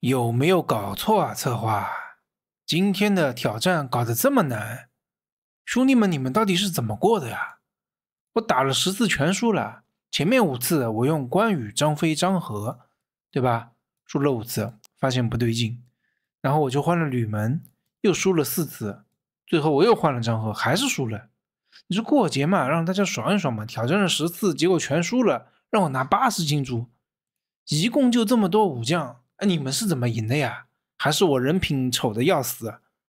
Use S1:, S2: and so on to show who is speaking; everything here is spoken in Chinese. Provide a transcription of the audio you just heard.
S1: 有没有搞错啊，策划？今天的挑战搞得这么难，兄弟们，你们到底是怎么过的呀？我打了十次全输了，前面五次我用关羽、张飞、张合，对吧？输了五次，发现不对劲，然后我就换了吕蒙，又输了四次，最后我又换了张合，还是输了。你说过节嘛，让大家爽一爽嘛，挑战了十次，结果全输了，让我拿八十金珠，一共就这么多武将。哎，你们是怎么赢的呀？还是我人品丑的要死？